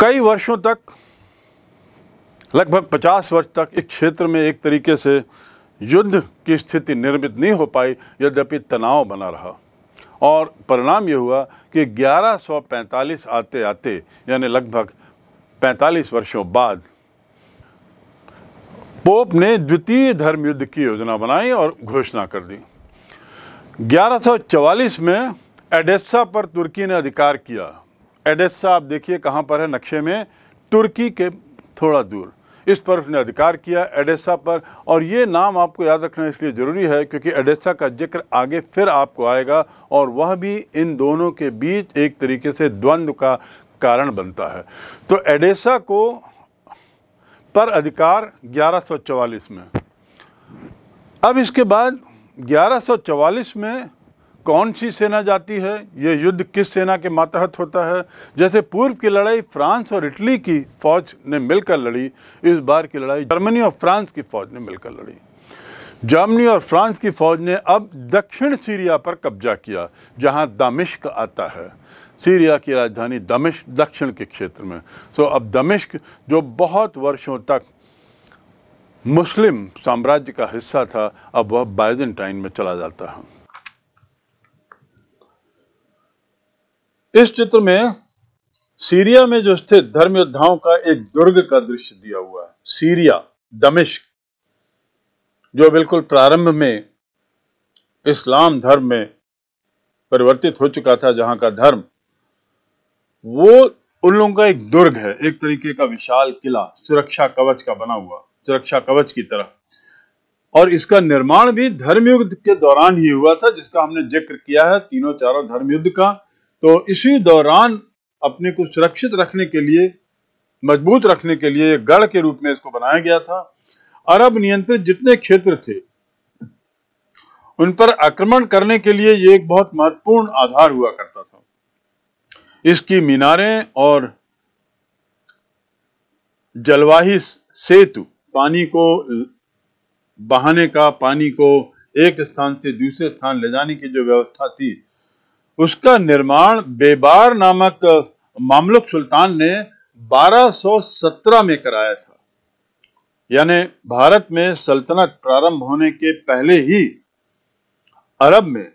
कई वर्षों तक लगभग 50 वर्ष तक इस क्षेत्र में एक तरीके से युद्ध की स्थिति निर्मित नहीं हो पाई यद्यपि तनाव बना रहा और परिणाम ये हुआ कि 1145 आते आते यानी लगभग 45 वर्षों बाद पोप ने द्वितीय धर्म युद्ध की योजना बनाई और घोषणा कर दी 1144 में एडेस्सा पर तुर्की ने अधिकार किया एडेसा आप देखिए कहाँ पर है नक्शे में तुर्की के थोड़ा दूर इस पर उसने अधिकार किया एडेसा पर और ये नाम आपको याद रखना इसलिए ज़रूरी है क्योंकि एडेसा का जिक्र आगे फिर आपको आएगा और वह भी इन दोनों के बीच एक तरीके से द्वंद्व का कारण बनता है तो एडेसा को पर अधिकार 1144 में अब इसके बाद 1144 में कौन सी सेना जाती है ये युद्ध किस सेना के मातहत होता है जैसे पूर्व की लड़ाई फ्रांस और इटली की फौज ने मिलकर लड़ी इस बार की लड़ाई जर्मनी और फ्रांस की फौज ने मिलकर लड़ी जर्मनी और फ्रांस की फौज ने अब दक्षिण सीरिया पर कब्जा किया जहां दमिश्क आता है सीरिया की राजधानी दमिश्क दक्षिण के क्षेत्र में सो तो अब दमिश्क जो बहुत वर्षों तक मुस्लिम साम्राज्य का हिस्सा था अब वह बाइजेंटाइन में चला जाता है इस चित्र में सीरिया में जो स्थित धर्म योद्धाओं का एक दुर्ग का दृश्य दिया हुआ है सीरिया दमिश्क जो बिल्कुल प्रारंभ में इस्लाम धर्म में परिवर्तित हो चुका था जहां का धर्म वो उन लोगों का एक दुर्ग है एक तरीके का विशाल किला सुरक्षा कवच का बना हुआ सुरक्षा कवच की तरह और इसका निर्माण भी धर्मयुद्ध के दौरान ही हुआ था जिसका हमने जिक्र किया है तीनों चारों धर्मयुद्ध का तो इसी दौरान अपने को सुरक्षित रखने के लिए मजबूत रखने के लिए गढ़ के रूप में इसको बनाया गया था अरब नियंत्रित जितने क्षेत्र थे उन पर आक्रमण करने के लिए ये एक बहुत महत्वपूर्ण आधार हुआ करता था इसकी मीनारें और जलवाही सेतु पानी को बहाने का पानी को एक स्थान से दूसरे स्थान ले जाने की जो व्यवस्था थी उसका निर्माण बेबार नामक मामलुक सुल्तान ने 1217 में कराया था यानी भारत में सल्तनत प्रारंभ होने के पहले ही अरब में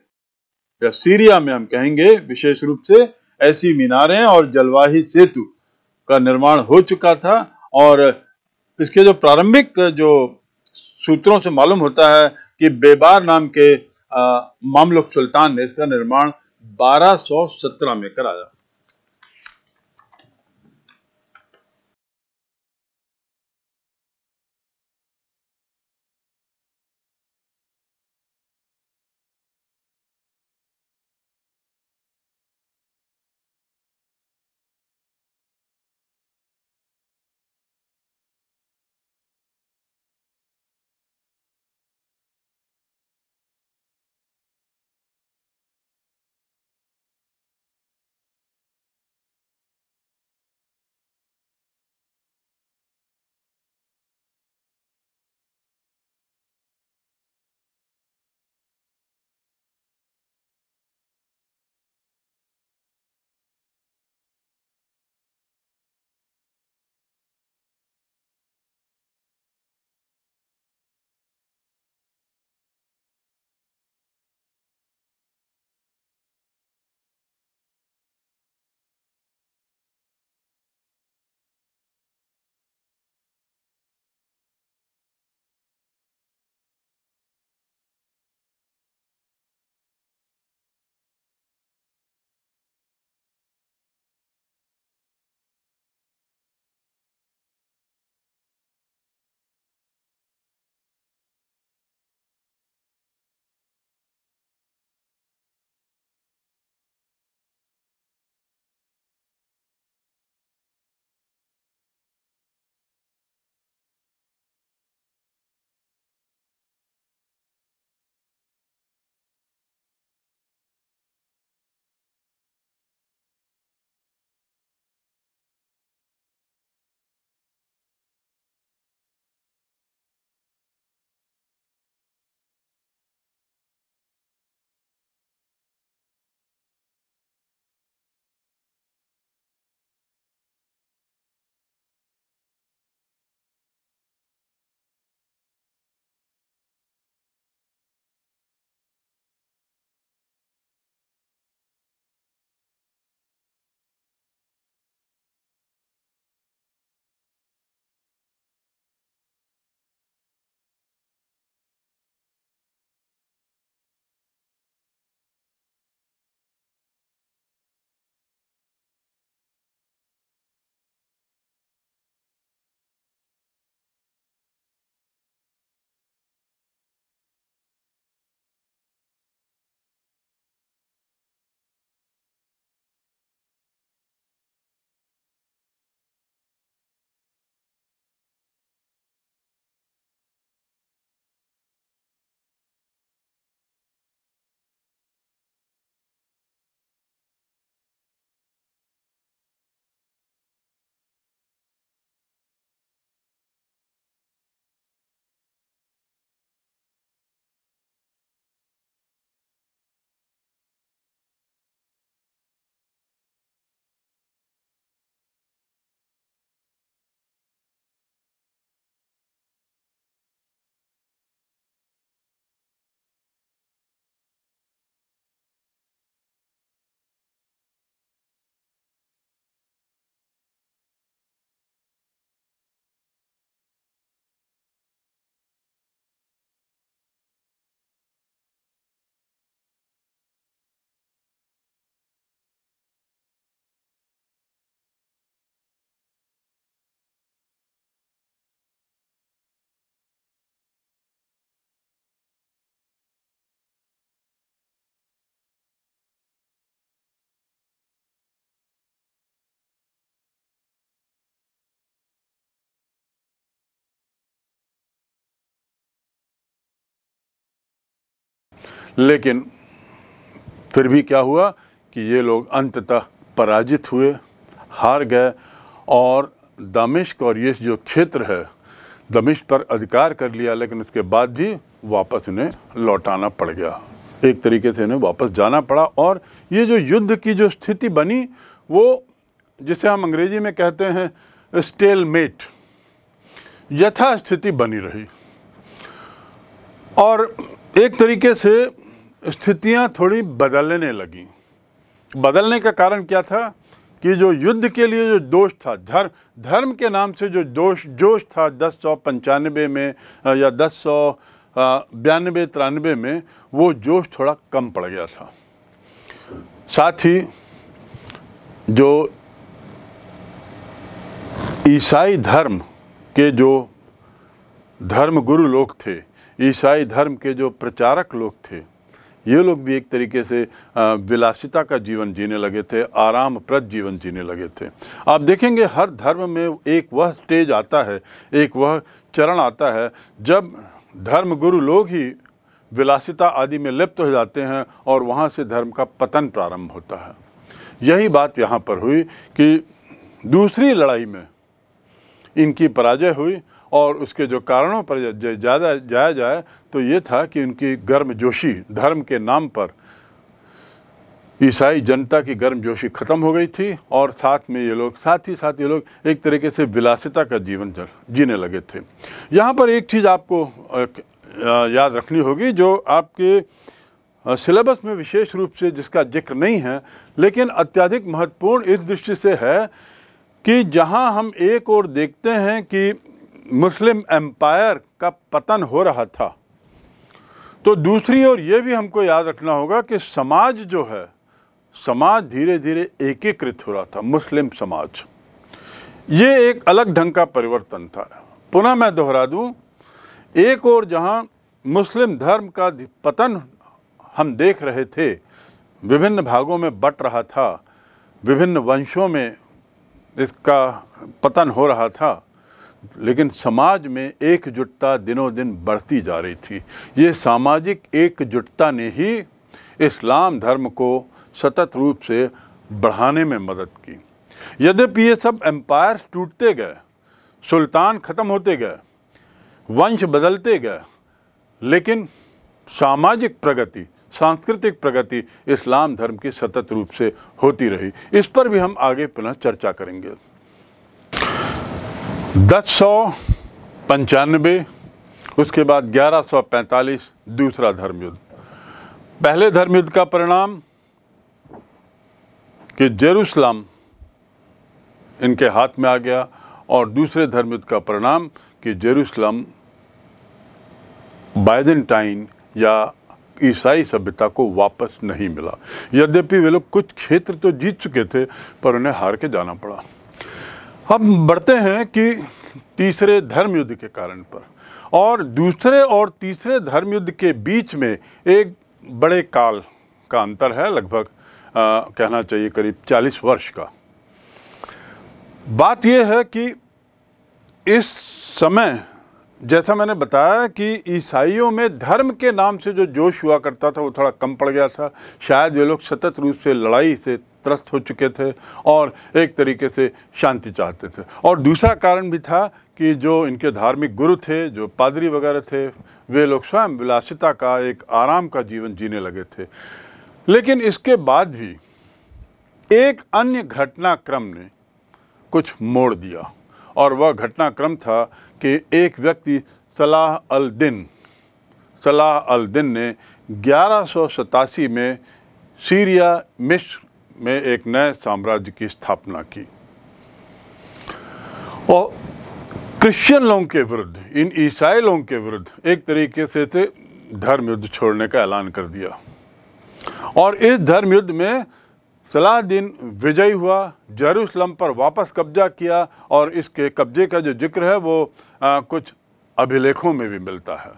या सीरिया में हम कहेंगे विशेष रूप से ऐसी मीनारें और जलवाही सेतु का निर्माण हो चुका था और इसके जो प्रारंभिक जो सूत्रों से मालूम होता है कि बेबार नाम के मामलुक सुल्तान ने इसका निर्माण 1217 में कराया लेकिन फिर भी क्या हुआ कि ये लोग अंततः पराजित हुए हार गए और दमिश्क और ये जो क्षेत्र है दमिश्क पर अधिकार कर लिया लेकिन उसके बाद भी वापस इन्हें लौटाना पड़ गया एक तरीके से इन्हें वापस जाना पड़ा और ये जो युद्ध की जो स्थिति बनी वो जिसे हम अंग्रेजी में कहते हैं स्टेल मेट यथास्थिति बनी रही और एक तरीके से स्थितियां थोड़ी बदलने लगी बदलने का कारण क्या था कि जो युद्ध के लिए जो दोष था धर्म धर्म के नाम से जो दोष जोश था दस सौ पंचानबे में या दस सौ बयानबे तिरानबे में वो जोश थोड़ा कम पड़ गया था साथ ही जो ईसाई धर्म के जो धर्म गुरु लोग थे ईसाई धर्म के जो प्रचारक लोग थे ये लोग भी एक तरीके से विलासिता का जीवन जीने लगे थे आरामप्रद जीवन जीने लगे थे आप देखेंगे हर धर्म में एक वह स्टेज आता है एक वह चरण आता है जब धर्मगुरु लोग ही विलासिता आदि में लिप्त हो जाते हैं और वहाँ से धर्म का पतन प्रारंभ होता है यही बात यहाँ पर हुई कि दूसरी लड़ाई में इनकी पराजय हुई और उसके जो कारणों पर ज़्यादा जाया जाए तो ये था कि उनकी गर्मजोशी धर्म के नाम पर ईसाई जनता की गर्मजोशी ख़त्म हो गई थी और साथ में ये लोग साथ ही साथ ये लोग एक तरीके से विलासिता का जीवन जीने लगे थे यहाँ पर एक चीज़ आपको याद रखनी होगी जो आपके सिलेबस में विशेष रूप से जिसका जिक्र नहीं है लेकिन अत्यधिक महत्वपूर्ण इस दृष्टि से है कि जहाँ हम एक और देखते हैं कि मुस्लिम एम्पायर का पतन हो रहा था तो दूसरी ओर ये भी हमको याद रखना होगा कि समाज जो है समाज धीरे धीरे एकीकृत हो रहा था मुस्लिम समाज ये एक अलग ढंग का परिवर्तन था पुनः मैं दोहरा दूं एक और जहां मुस्लिम धर्म का पतन हम देख रहे थे विभिन्न भागों में बट रहा था विभिन्न वंशों में इसका पतन हो रहा था लेकिन समाज में एकजुटता दिनों दिन बढ़ती जा रही थी ये सामाजिक एकजुटता ने ही इस्लाम धर्म को सतत रूप से बढ़ाने में मदद की यद्यपि ये सब एम्पायर्स टूटते गए सुल्तान ख़त्म होते गए वंश बदलते गए लेकिन सामाजिक प्रगति सांस्कृतिक प्रगति इस्लाम धर्म की सतत रूप से होती रही इस पर भी हम आगे पुनः चर्चा करेंगे दस सौ पंचानबे उसके बाद ग्यारह सौ पैंतालीस दूसरा धर्मयुद्ध पहले धर्मयुद्ध का परिणाम कि जेरूसलम इनके हाथ में आ गया और दूसरे धर्मयुद्ध का परिणाम कि जेरूसलम बाइजेंटाइन या ईसाई सभ्यता को वापस नहीं मिला यद्यपि वे लोग कुछ क्षेत्र तो जीत चुके थे पर उन्हें हार के जाना पड़ा हम बढ़ते हैं कि तीसरे धर्म युद्ध के कारण पर और दूसरे और तीसरे धर्म युद्ध के बीच में एक बड़े काल का अंतर है लगभग कहना चाहिए करीब 40 वर्ष का बात यह है कि इस समय जैसा मैंने बताया कि ईसाइयों में धर्म के नाम से जो जोश हुआ करता था वो थोड़ा कम पड़ गया था शायद ये लोग सतत रूप से लड़ाई से त्रस्त हो चुके थे और एक तरीके से शांति चाहते थे और दूसरा कारण भी था कि जो इनके धार्मिक गुरु थे जो पादरी वगैरह थे वे लोग स्वयं विलासिता का एक आराम का जीवन जीने लगे थे लेकिन इसके बाद भी एक अन्य घटनाक्रम ने कुछ मोड़ दिया और वह घटनाक्रम था कि एक व्यक्ति सलाह अल दिन सलाह अल दिन ने ग्यारह में सीरिया मिस्र में एक नए साम्राज्य की स्थापना की और क्रिश्चियन लोगों के विरुद्ध इन ईसाई लोगों के विरुद्ध एक तरीके से थे धर्म युद्ध छोड़ने का ऐलान कर दिया और इस धर्म युद्ध में सलाहदीन विजयी हुआ जरूसलम पर वापस कब्जा किया और इसके कब्जे का जो जिक्र है वो आ, कुछ अभिलेखों में भी मिलता है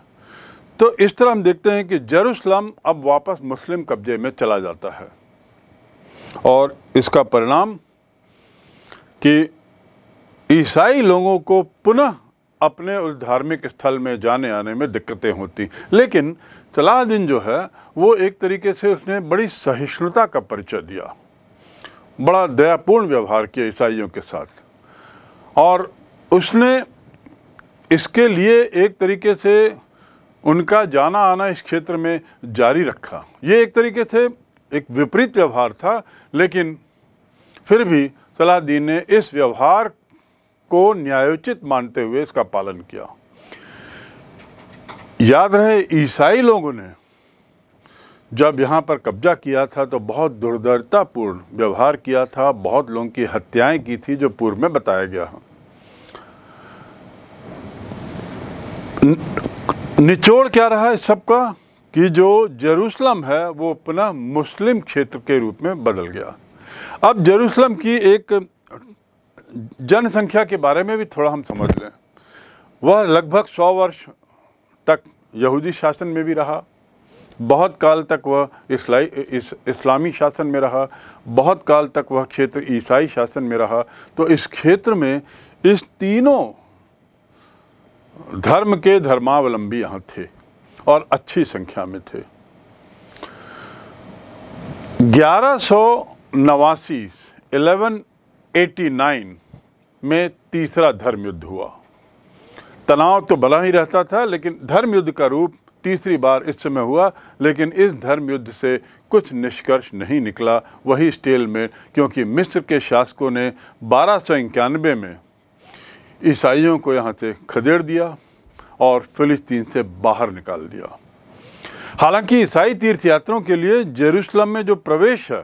तो इस तरह हम देखते हैं कि जरूसलम अब वापस मुस्लिम कब्जे में चला जाता है और इसका परिणाम कि ईसाई लोगों को पुनः अपने उस धार्मिक स्थल में जाने आने में दिक्कतें होती लेकिन चलादीन जो है वो एक तरीके से उसने बड़ी सहिष्णुता का परिचय दिया बड़ा दयापूर्ण व्यवहार किया ईसाइयों के साथ और उसने इसके लिए एक तरीके से उनका जाना आना इस क्षेत्र में जारी रखा ये एक तरीके से एक विपरीत व्यवहार था लेकिन फिर भी सलाहद्दीन ने इस व्यवहार को न्यायोचित मानते हुए इसका पालन किया याद रहे ईसाई लोगों ने जब यहाँ पर कब्जा किया था तो बहुत दुर्दरतापूर्ण व्यवहार किया था बहुत लोगों की हत्याएं की थी जो पूर्व में बताया गया निचोड़ क्या रहा है सबका कि जो जेरूसलम है वो अपना मुस्लिम क्षेत्र के रूप में बदल गया अब यरूशलेम की एक जनसंख्या के बारे में भी थोड़ा हम समझ लें वह लगभग सौ वर्ष तक यहूदी शासन में भी रहा बहुत काल तक वह इस्लाई इस, इस्लामी शासन में रहा बहुत काल तक वह क्षेत्र ईसाई शासन में रहा तो इस क्षेत्र में इस तीनों धर्म के धर्मावलंबी यहाँ थे और अच्छी संख्या में थे ग्यारह सौ नवासी एलेवन एटी नाइन में तीसरा धर्म युद्ध हुआ तनाव तो बना ही रहता था लेकिन धर्म युद्ध का रूप तीसरी बार इस समय हुआ लेकिन इस धर्म युद्ध से कुछ निष्कर्ष नहीं निकला वही स्टेल में क्योंकि मिस्र के शासकों ने बारह में ईसाइयों को यहाँ से खदेड़ दिया और फिलिस्तीन से बाहर निकाल दिया हालांकि ईसाई तीर्थयात्रों के लिए जेरूशलम में जो प्रवेश है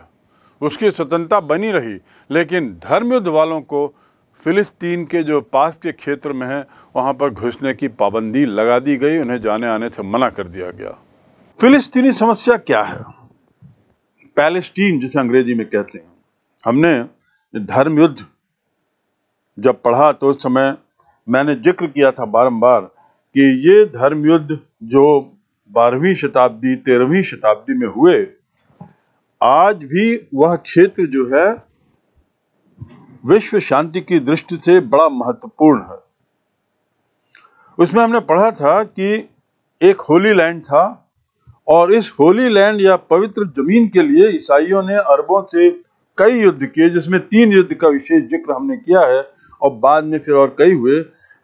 उसकी स्वतंत्रता बनी रही लेकिन धर्म युद्ध वालों को फिलिस्तीन के जो पास के क्षेत्र में है वहाँ पर घुसने की पाबंदी लगा दी गई उन्हें जाने आने से मना कर दिया गया फिलिस्तीनी समस्या क्या है पैलेस्टीन जिसे अंग्रेजी में कहते हैं हमने धर्म युद्ध जब पढ़ा तो उस समय मैंने जिक्र किया था बारम्बार कि ये धर्म युद्ध जो बारहवीं शताब्दी तेरहवीं शताब्दी में हुए आज भी वह क्षेत्र जो है विश्व शांति की दृष्टि से बड़ा महत्वपूर्ण है उसमें हमने पढ़ा था कि एक होली लैंड था और इस होली लैंड या पवित्र जमीन के लिए ईसाइयों ने अरबों से कई युद्ध किए जिसमें तीन युद्ध का विशेष जिक्र हमने किया है और बाद में फिर और कई हुए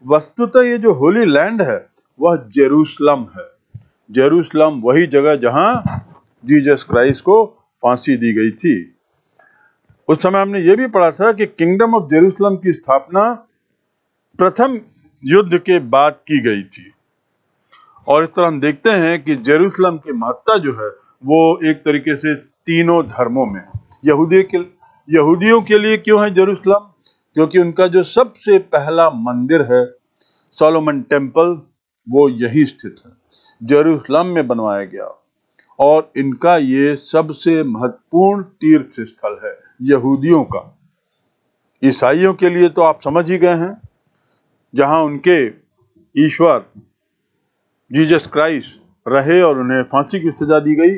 वस्तुतः ये जो होली लैंड है वह जेरूसलम है जेरूसलम वही जगह जहां जीजस क्राइस्ट को फांसी दी गई थी उस समय हमने ये भी पढ़ा था कि किंगडम ऑफ जेरूसलम की स्थापना प्रथम युद्ध के बाद की गई थी और इस तरह हम देखते हैं कि जेरूसलम की महत्ता जो है वो एक तरीके से तीनों धर्मों में यहूदी के यहूदियों के लिए क्यों है जेरूसलम क्योंकि उनका जो सबसे पहला मंदिर है सोलोमन टेम्पल वो यही स्थित है जेरूसलम में बनवाया गया और इनका ये सबसे महत्वपूर्ण तीर्थ स्थल है यहूदियों का ईसाइयों के लिए तो आप समझ ही गए हैं जहां उनके ईश्वर जीजस क्राइस्ट रहे और उन्हें फांसी की सजा दी गई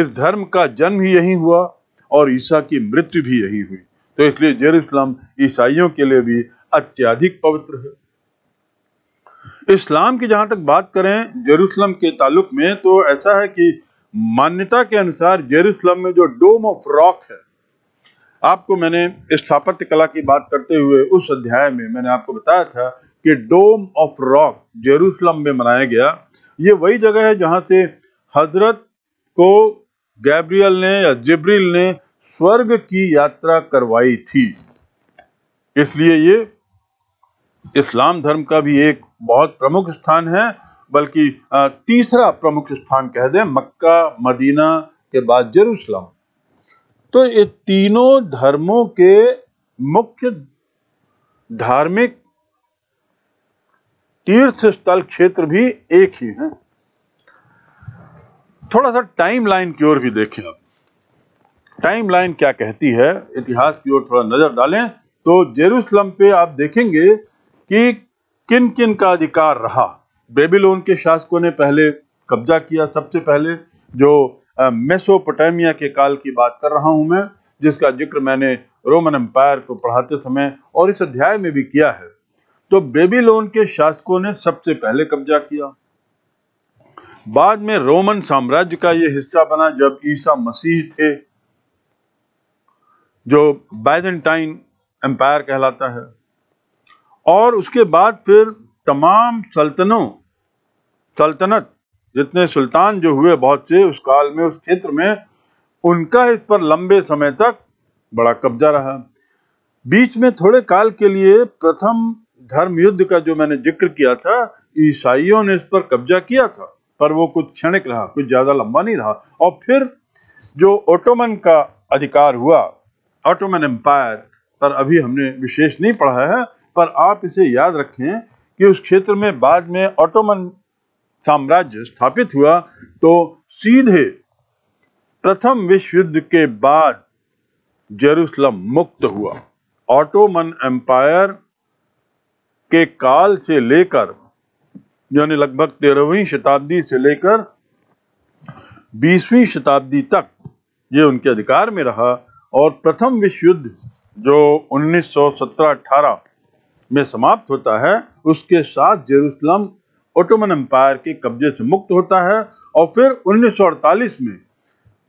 इस धर्म का जन्म ही यही हुआ और ईसा की मृत्यु भी यही हुई तो इसलिए जेरूसलम ईसाइयों के लिए भी अत्यधिक पवित्र है इस्लाम की जहां तक बात करें जेरूसलम के ताल्लुक में तो ऐसा है कि मान्यता के अनुसार जेरूसलम में जो डोम ऑफ रॉक है आपको मैंने स्थापत्य कला की बात करते हुए उस अध्याय में मैंने आपको बताया था कि डोम ऑफ रॉक जेरूसलम में मनाया गया ये वही जगह है जहां से हजरत को गैब्रियल ने या जिब्रिल ने स्वर्ग की यात्रा करवाई थी इसलिए ये इस्लाम धर्म का भी एक बहुत प्रमुख स्थान है बल्कि तीसरा प्रमुख स्थान कह दें मक्का मदीना के बाद जेरूसलम तो ये तीनों धर्मों के मुख्य धार्मिक तीर्थ स्थल क्षेत्र भी एक ही हैं। थोड़ा सा टाइम लाइन की ओर भी देखें आप टाइमलाइन क्या कहती है इतिहास की ओर थोड़ा नजर डालें तो जेरूसलम पे आप देखेंगे कि किन किन का अधिकार रहा बेबीलोन के शासकों ने पहले कब्जा किया सबसे पहले जो मेसोपोटामिया के काल की बात कर रहा हूं मैं जिसका जिक्र मैंने रोमन एम्पायर को पढ़ाते समय और इस अध्याय में भी किया है तो बेबीलोन के शासकों ने सबसे पहले कब्जा किया बाद में रोमन साम्राज्य का यह हिस्सा बना जब ईसा मसीह थे जो बाइजेंटाइन एम्पायर कहलाता है और उसके बाद फिर तमाम सल्तनों सल्तनत जितने सुल्तान जो हुए बहुत से उस काल में उस क्षेत्र में उनका इस पर लंबे समय तक बड़ा कब्जा रहा बीच में थोड़े काल के लिए प्रथम धर्म युद्ध का जो मैंने जिक्र किया था ईसाइयों ने इस पर कब्जा किया था पर वो कुछ क्षणिक रहा कुछ ज्यादा लंबा नहीं रहा और फिर जो ओटोमन का अधिकार हुआ ऑटोमन एम्पायर पर अभी हमने विशेष नहीं पढ़ा है पर आप इसे याद रखें कि उस क्षेत्र में बाद में ऑटोमन साम्राज्य स्थापित हुआ तो सीधे प्रथम विश्व युद्ध के बाद जेरूसलम मुक्त हुआ ऑटोमन एम्पायर के काल से लेकर यानी लगभग तेरहवीं शताब्दी से लेकर बीसवीं शताब्दी तक ये उनके अधिकार में रहा और प्रथम विश्व युद्ध जो 1917-18 में समाप्त होता है उसके साथ जेरूसलम ओटोमन एम्पायर के कब्जे से मुक्त होता है और फिर 1948 में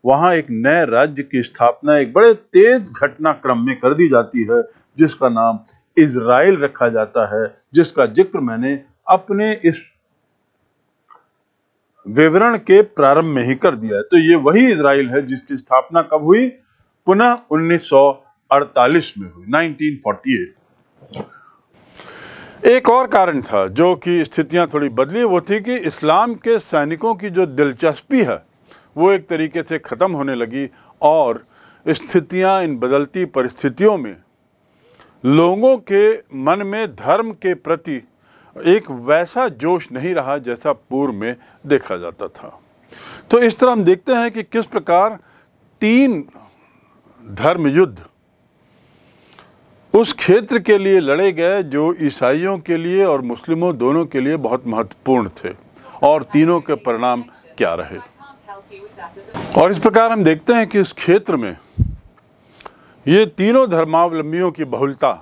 वहां एक नए राज्य की स्थापना एक बड़े तेज घटनाक्रम में कर दी जाती है जिसका नाम इसराइल रखा जाता है जिसका जिक्र मैंने अपने इस विवरण के प्रारंभ में ही कर दिया है तो ये वही इसराइल है जिसकी स्थापना कब हुई पुनः 1948 में हुई 1948 एक और कारण था जो कि स्थितियां थोड़ी बदली वो थी कि इस्लाम के सैनिकों की जो दिलचस्पी है वो एक तरीके से ख़त्म होने लगी और स्थितियां इन बदलती परिस्थितियों में लोगों के मन में धर्म के प्रति एक वैसा जोश नहीं रहा जैसा पूर्व में देखा जाता था तो इस तरह हम देखते हैं कि किस प्रकार तीन धर्म युद्ध उस क्षेत्र के लिए लड़े गए जो ईसाइयों के लिए और मुस्लिमों दोनों के लिए बहुत महत्वपूर्ण थे और तीनों के परिणाम क्या रहे और इस प्रकार हम देखते हैं कि इस क्षेत्र में ये तीनों धर्मावलंबियों की बहुलता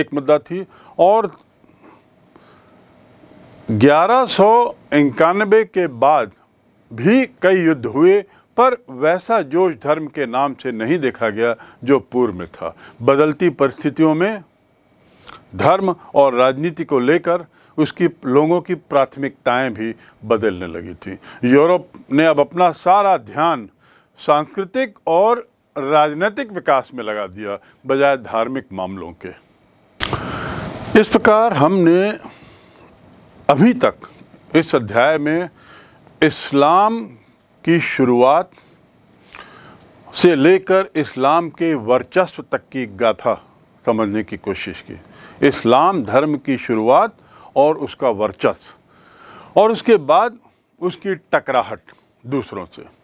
एक मुद्दा थी और ग्यारह सौ इक्यानबे के बाद भी कई युद्ध हुए पर वैसा जोश धर्म के नाम से नहीं देखा गया जो पूर्व में था बदलती परिस्थितियों में धर्म और राजनीति को लेकर उसकी लोगों की प्राथमिकताएं भी बदलने लगी थी यूरोप ने अब अपना सारा ध्यान सांस्कृतिक और राजनीतिक विकास में लगा दिया बजाय धार्मिक मामलों के इस प्रकार हमने अभी तक इस अध्याय में इस्लाम की शुरुआत से लेकर इस्लाम के वर्चस्व तक की गाथा समझने की कोशिश की इस्लाम धर्म की शुरुआत और उसका वर्चस्व और उसके बाद उसकी टकराहट दूसरों से